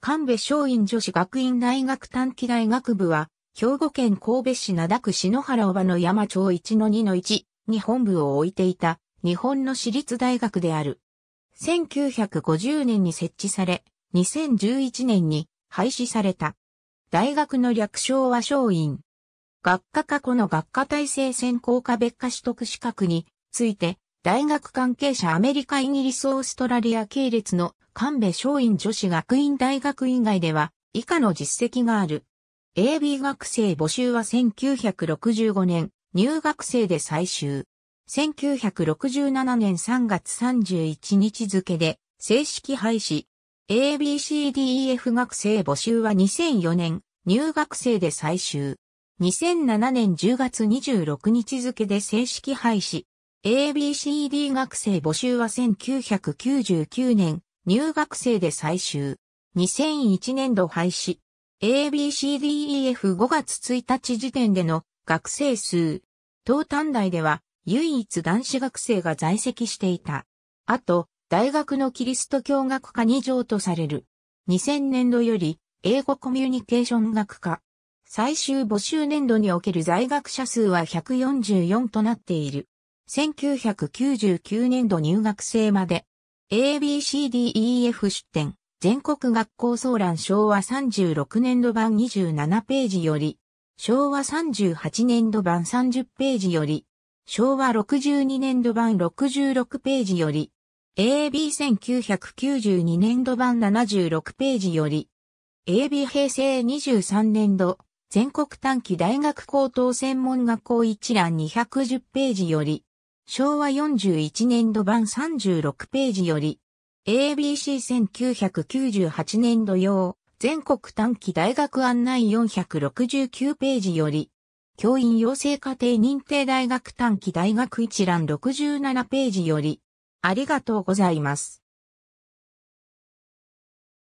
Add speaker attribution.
Speaker 1: 神戸松陰女子学院大学短期大学部は、兵庫県神戸市灘区篠原場の山町1-2-1に本部を置いていた日本の私立大学である。1950年に設置され、2011年に廃止された。大学の略称は松陰。学科過去の学科体制専攻科別科取得資格について大学関係者アメリカイギリスオーストラリア系列の神戸松陰女子学院大学以外では以下の実績がある。AB 学生募集は1965年入学生で最終。1967年3月31日付で正式廃止。ABCDEF 学生募集は2004年入学生で最終。2007年10月26日付で正式廃止。ABCD 学生募集は1999年、入学生で最終。2001年度廃止。ABCDEF5 月1日時点での学生数。東短大では唯一男子学生が在籍していた。あと、大学のキリスト教学科に条とされる。2000年度より英語コミュニケーション学科。最終募集年度における在学者数は144となっている。1999年度入学生まで、ABCDEF 出展、全国学校総覧昭和36年度版27ページより、昭和38年度版30ページより、昭和62年度版66ページより、AB1992 年度版76ページより、AB 平成23年度、全国短期大学高等専門学校一覧210ページより、昭和41年度版36ページより、ABC1998 年度用、全国短期大学案内469ページより、教員養成課程認定大学短期大学一覧67ページより、ありがとうございます。